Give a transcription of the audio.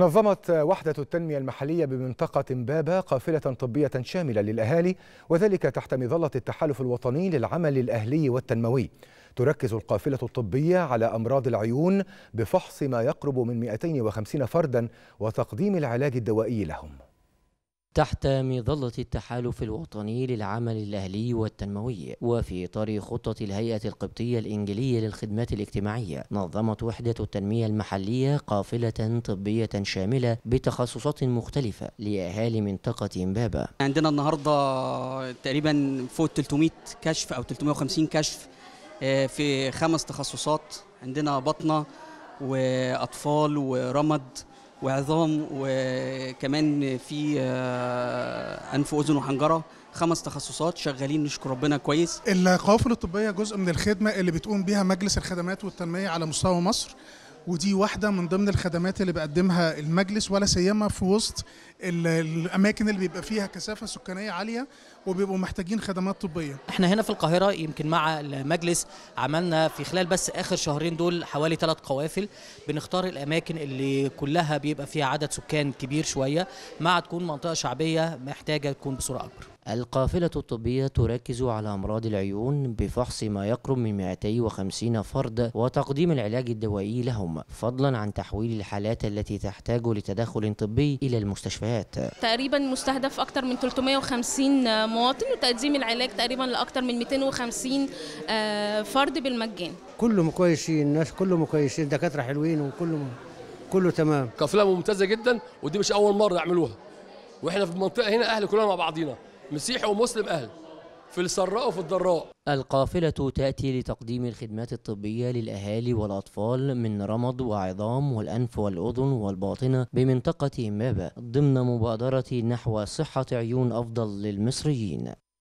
نظمت وحدة التنمية المحلية بمنطقة بابا قافلة طبية شاملة للأهالي وذلك تحت مظلة التحالف الوطني للعمل الأهلي والتنموي تركز القافلة الطبية على أمراض العيون بفحص ما يقرب من 250 فردا وتقديم العلاج الدوائي لهم تحت مظلة التحالف الوطني للعمل الأهلي والتنموي وفي إطار خطة الهيئة القبطية الإنجيلية للخدمات الاجتماعية نظمت وحدة التنمية المحلية قافلة طبية شاملة بتخصصات مختلفة لأهالي منطقة إمبابة عندنا النهاردة تقريبا فوق 300 كشف أو 350 كشف آه، في خمس تخصصات عندنا بطنة وأطفال ورمد وعظام وكمان في آه، انف واذن وحنجره خمس تخصصات شغالين نشكر ربنا كويس القوافل الطبيه جزء من الخدمه اللي بتقوم بيها مجلس الخدمات والتنميه على مستوى مصر ودي واحده من ضمن الخدمات اللي بيقدمها المجلس ولا سيما في وسط الاماكن اللي بيبقى فيها كثافه سكانيه عاليه وبيبقوا محتاجين خدمات طبيه. احنا هنا في القاهره يمكن مع المجلس عملنا في خلال بس اخر شهرين دول حوالي ثلاث قوافل بنختار الاماكن اللي كلها بيبقى فيها عدد سكان كبير شويه مع تكون منطقه شعبيه محتاجه تكون بصوره اكبر. القافلة الطبية تركز على أمراض العيون بفحص ما يقرب من 250 فرد وتقديم العلاج الدوائي لهم فضلا عن تحويل الحالات التي تحتاج لتدخل طبي إلى المستشفيات تقريبا مستهدف أكثر من 350 مواطن وتقديم العلاج تقريبا لأكثر من 250 آه، فرد بالمجان كلهم كويسين الناس كلهم كويسين دكاترة حلوين وكلهم كله تمام قافلة ممتازة جدا ودي مش أول مرة يعملوها واحنا في المنطقة هنا أهل كلنا مع بعضينا مسيحي ومسلم أهل في السراء وفي الضراء القافلة تأتي لتقديم الخدمات الطبية للأهالي والأطفال من رمض وعظام والأنف والأذن والباطنة بمنطقة إمبابة ضمن مبادرة نحو صحة عيون أفضل للمصريين